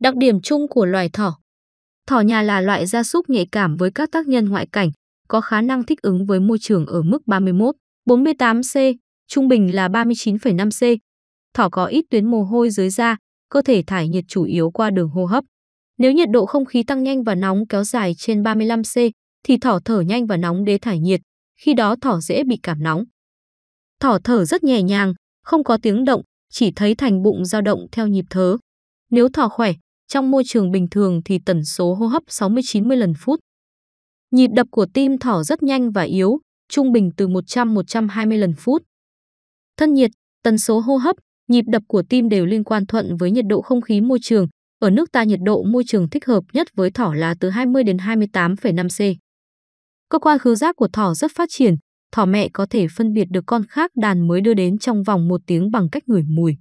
Đặc điểm chung của loài thỏ Thỏ nhà là loại gia súc nhạy cảm với các tác nhân ngoại cảnh, có khả năng thích ứng với môi trường ở mức 31, 48 C, trung bình là 39,5 C. Thỏ có ít tuyến mồ hôi dưới da, cơ thể thải nhiệt chủ yếu qua đường hô hấp. Nếu nhiệt độ không khí tăng nhanh và nóng kéo dài trên 35 C, thì thỏ thở nhanh và nóng để thải nhiệt, khi đó thỏ dễ bị cảm nóng. Thỏ thở rất nhẹ nhàng, không có tiếng động, chỉ thấy thành bụng dao động theo nhịp thở. Nếu thỏ khỏe, trong môi trường bình thường thì tần số hô hấp 60-90 lần phút. Nhịp đập của tim thỏ rất nhanh và yếu, trung bình từ 100-120 lần phút. Thân nhiệt, tần số hô hấp, nhịp đập của tim đều liên quan thuận với nhiệt độ không khí môi trường. Ở nước ta nhiệt độ môi trường thích hợp nhất với thỏ là từ 20 đến 28,5 C. Cơ quan khứu giác của thỏ rất phát triển, thỏ mẹ có thể phân biệt được con khác đàn mới đưa đến trong vòng một tiếng bằng cách ngửi mùi.